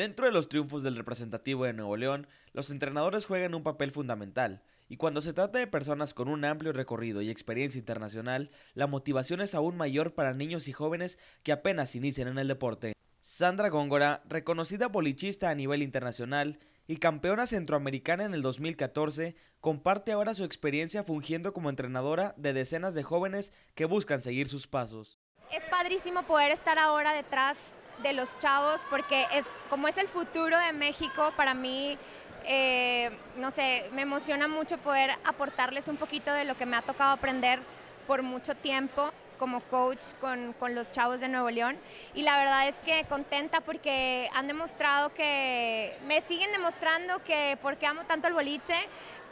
Dentro de los triunfos del representativo de Nuevo León, los entrenadores juegan un papel fundamental, y cuando se trata de personas con un amplio recorrido y experiencia internacional, la motivación es aún mayor para niños y jóvenes que apenas inician en el deporte. Sandra Góngora, reconocida bolichista a nivel internacional y campeona centroamericana en el 2014, comparte ahora su experiencia fungiendo como entrenadora de decenas de jóvenes que buscan seguir sus pasos. Es padrísimo poder estar ahora detrás de los chavos porque es como es el futuro de México, para mí, eh, no sé, me emociona mucho poder aportarles un poquito de lo que me ha tocado aprender por mucho tiempo como coach con, los chavos de Nuevo León y la verdad es que contenta porque han demostrado que, me siguen demostrando que porque amo tanto el boliche,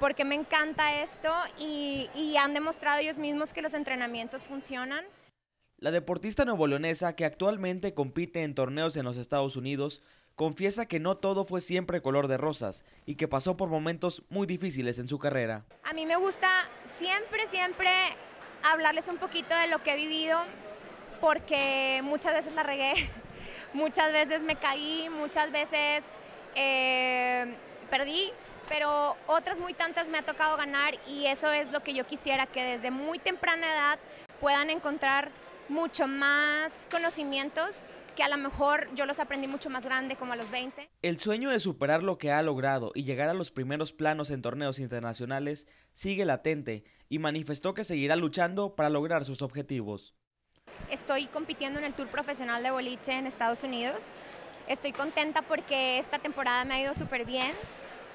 porque me encanta esto y, y han demostrado ellos mismos que los entrenamientos funcionan. La deportista leonesa que actualmente compite en torneos en los Estados Unidos, confiesa que no todo fue siempre color de rosas y que pasó por momentos muy difíciles en su carrera. A mí me gusta siempre, siempre hablarles un poquito de lo que he vivido, porque muchas veces la regué, muchas veces me caí, muchas veces eh, perdí, pero otras muy tantas me ha tocado ganar y eso es lo que yo quisiera, que desde muy temprana edad puedan encontrar mucho más conocimientos que a lo mejor yo los aprendí mucho más grande, como a los 20. El sueño de superar lo que ha logrado y llegar a los primeros planos en torneos internacionales sigue latente y manifestó que seguirá luchando para lograr sus objetivos. Estoy compitiendo en el Tour Profesional de Boliche en Estados Unidos. Estoy contenta porque esta temporada me ha ido súper bien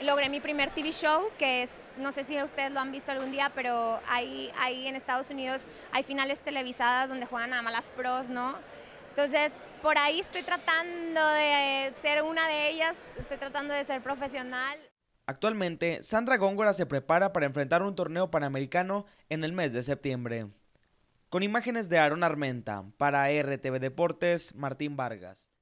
logré mi primer TV show, que es, no sé si ustedes lo han visto algún día, pero ahí, en Estados Unidos hay finales televisadas donde juegan a las pros, ¿no? Entonces, por ahí estoy tratando de ser una de ellas, estoy tratando de ser profesional. Actualmente, Sandra Góngora se prepara para enfrentar un torneo panamericano en el mes de septiembre. Con imágenes de Aaron Armenta, para RTV Deportes, Martín Vargas.